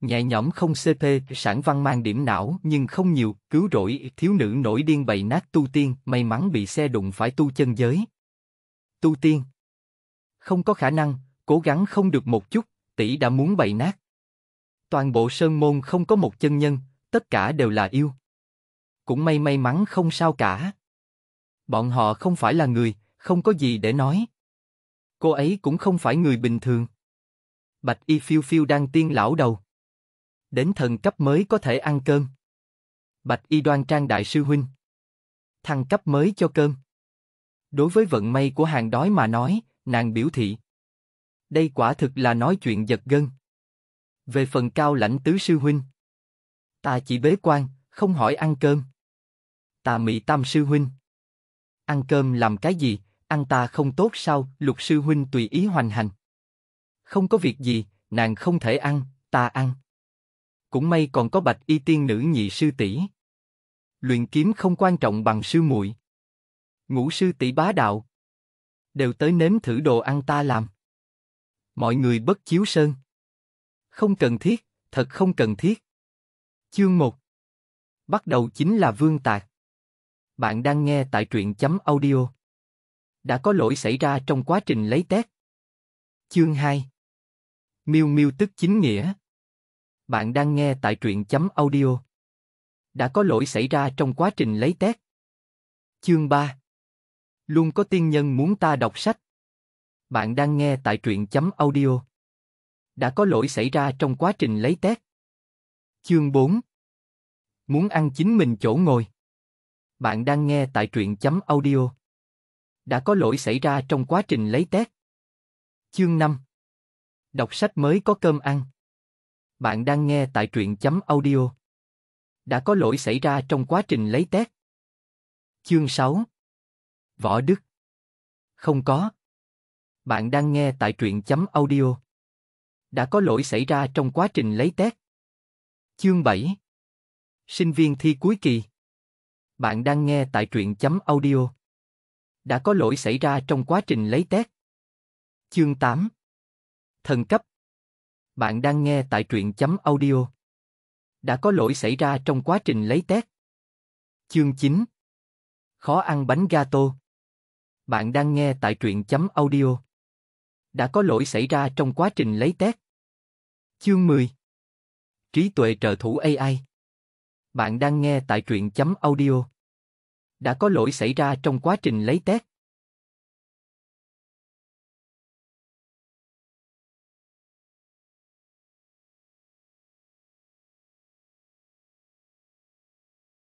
Nhẹ nhõm không CP, sản văn mang điểm não nhưng không nhiều, cứu rỗi, thiếu nữ nổi điên bày nát tu tiên, may mắn bị xe đụng phải tu chân giới. Tu tiên. Không có khả năng, cố gắng không được một chút, tỷ đã muốn bày nát. Toàn bộ sơn môn không có một chân nhân, tất cả đều là yêu. Cũng may may mắn không sao cả. Bọn họ không phải là người, không có gì để nói. Cô ấy cũng không phải người bình thường. Bạch y phiêu phiêu đang tiên lão đầu đến thần cấp mới có thể ăn cơm. Bạch y đoan trang đại sư huynh. Thăng cấp mới cho cơm. Đối với vận may của hàng đói mà nói, nàng biểu thị. Đây quả thực là nói chuyện giật gân. Về phần cao lãnh tứ sư huynh. Ta chỉ bế quan, không hỏi ăn cơm. Ta mị tam sư huynh. Ăn cơm làm cái gì, ăn ta không tốt sao, lục sư huynh tùy ý hoành hành. Không có việc gì, nàng không thể ăn, ta ăn cũng may còn có bạch y tiên nữ nhị sư tỷ. Luyện kiếm không quan trọng bằng sư muội. Ngũ sư tỷ bá đạo. Đều tới nếm thử đồ ăn ta làm. Mọi người bất chiếu sơn. Không cần thiết, thật không cần thiết. Chương 1 Bắt đầu chính là vương tạc. Bạn đang nghe tại truyện chấm audio. Đã có lỗi xảy ra trong quá trình lấy tét Chương 2 Miu Miu tức chính nghĩa bạn đang nghe tại truyện chấm audio. Đã có lỗi xảy ra trong quá trình lấy tét Chương 3 Luôn có tiên nhân muốn ta đọc sách. Bạn đang nghe tại truyện chấm audio. Đã có lỗi xảy ra trong quá trình lấy tét Chương 4 Muốn ăn chính mình chỗ ngồi. Bạn đang nghe tại truyện chấm audio. Đã có lỗi xảy ra trong quá trình lấy tét Chương 5 Đọc sách mới có cơm ăn. Bạn đang nghe tại truyện chấm audio. Đã có lỗi xảy ra trong quá trình lấy test. Chương 6 Võ Đức Không có. Bạn đang nghe tại truyện chấm audio. Đã có lỗi xảy ra trong quá trình lấy test. Chương 7 Sinh viên thi cuối kỳ Bạn đang nghe tại truyện chấm audio. Đã có lỗi xảy ra trong quá trình lấy test. Chương 8 Thần cấp bạn đang nghe tại truyện chấm audio. Đã có lỗi xảy ra trong quá trình lấy test. Chương 9 Khó ăn bánh gato. Bạn đang nghe tại truyện chấm audio. Đã có lỗi xảy ra trong quá trình lấy test. Chương 10 Trí tuệ trợ thủ AI Bạn đang nghe tại truyện chấm audio. Đã có lỗi xảy ra trong quá trình lấy test.